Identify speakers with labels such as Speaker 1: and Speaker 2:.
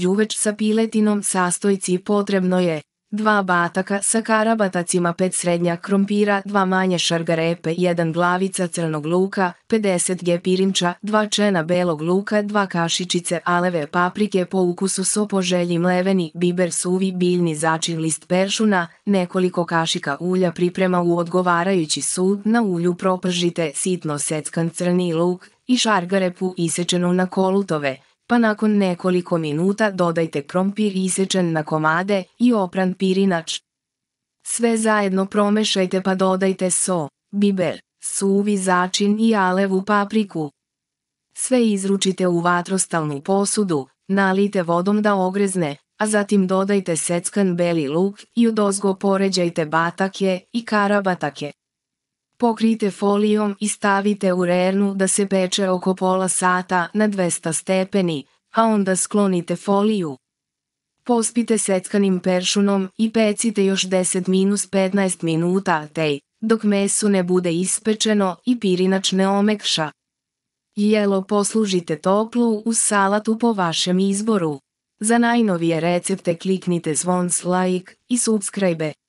Speaker 1: juveč sa piletinom sastojci potrebno je 2 bataka sa karabatacima, pet srednja krompira, 2 manje šargarepe, 1 glavica crnog luka, 50 g pirinča, 2 čena belog luka, 2 kašičice aleve paprike po ukusu so po želji mleveni, biber suvi, biljni začin list peršuna, nekoliko kašika ulja priprema u odgovarajući sud, na ulju propržite sitno seckan crni luk i šargarepu isečenu na kolutove pa nakon nekoliko minuta dodajte krompir isečen na komade i opran pirinač. Sve zajedno promešajte pa dodajte so, biber, suvi začin i alevu papriku. Sve izručite u vatrostalnu posudu, nalijte vodom da ogrezne, a zatim dodajte seckan beli luk i odozgo poređajte batake i karabatake. Pokrijte folijom i stavite u rernu da se peče oko pola sata na 200 stepeni, a onda sklonite foliju. Pospite seckanim peršunom i pecite još 10-15 minuta tej, dok meso ne bude ispečeno i pirinač ne omekša. Jelo poslužite toplu u salatu po vašem izboru. Za najnovije recepte kliknite zvon like i subscribe.